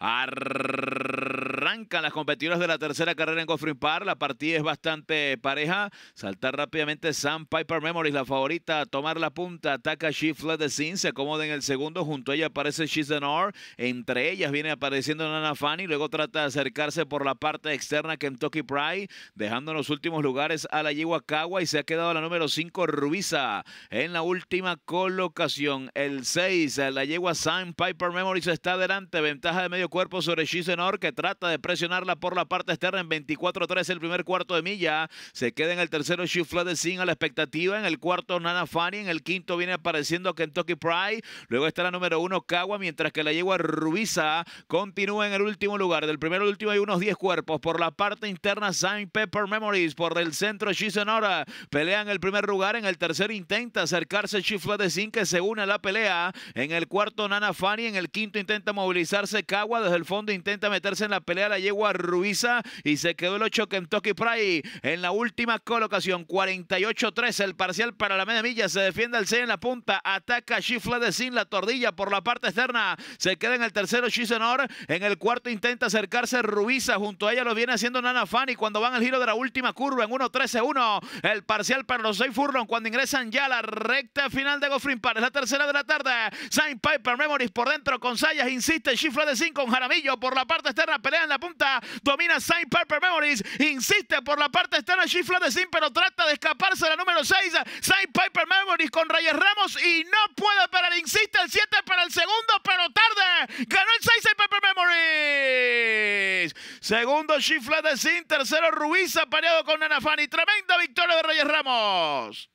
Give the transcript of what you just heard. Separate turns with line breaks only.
Arr las competidoras de la tercera carrera en Goffrey Park. La partida es bastante pareja. Saltar rápidamente Sam Piper Memories, la favorita, tomar la punta. Ataca She Flood the Scene, se acomoda en el segundo. Junto a ella aparece She's the Entre ellas viene apareciendo Nana Fanny. Luego trata de acercarse por la parte externa Kentucky Pride, dejando en los últimos lugares a la Yehuacagua. Y se ha quedado la número 5, Ruiza, en la última colocación. El 6, la yegua Sam Piper Memories está adelante, Ventaja de medio cuerpo sobre She's que trata de presionarla por la parte externa en 24-3 el primer cuarto de milla. Se queda en el tercero Shifla de Sin a la expectativa. En el cuarto Nana Fanny. En el quinto viene apareciendo Kentucky Pride. Luego está la número uno Kawa, mientras que la yegua Rubisa, continúa en el último lugar. Del primer al último hay unos 10 cuerpos. Por la parte interna Saint Pepper Memories. Por el centro sonora. Pelea en el primer lugar. En el tercer intenta acercarse Shifla de Sin que se une a la pelea. En el cuarto Nana Fanny. En el quinto intenta movilizarse Kawa. Desde el fondo intenta meterse en la pelea llegó a Ruiza y se quedó el 8 Kentucky Pride en la última colocación. 48-3 el parcial para la media milla. Se defiende el 6 en la punta. Ataca Shifla de Sin la tordilla por la parte externa. Se queda en el tercero Shizenor. En el cuarto intenta acercarse Ruiza. Junto a ella lo viene haciendo Nana Fanny cuando van al giro de la última curva en 1-13-1. El parcial para los 6 furron cuando ingresan ya a la recta final de Goffrin Park. Es la tercera de la tarde. Saint Piper Memories por dentro con
Sayas. Insiste Shifla de Sin con Jaramillo por la parte externa. pelean la Domina Saint Piper Memories. Insiste por la parte externa Chifla de Sim, pero trata de escaparse la número 6. Saint Piper Memories con Reyes Ramos y no puede parar. Insiste el 7 para el segundo, pero tarde. Ganó el 6 Saint Piper Memories. Segundo Chifla de Sim, tercero Ruiz apareado con Nanafani. Tremenda victoria de Reyes Ramos.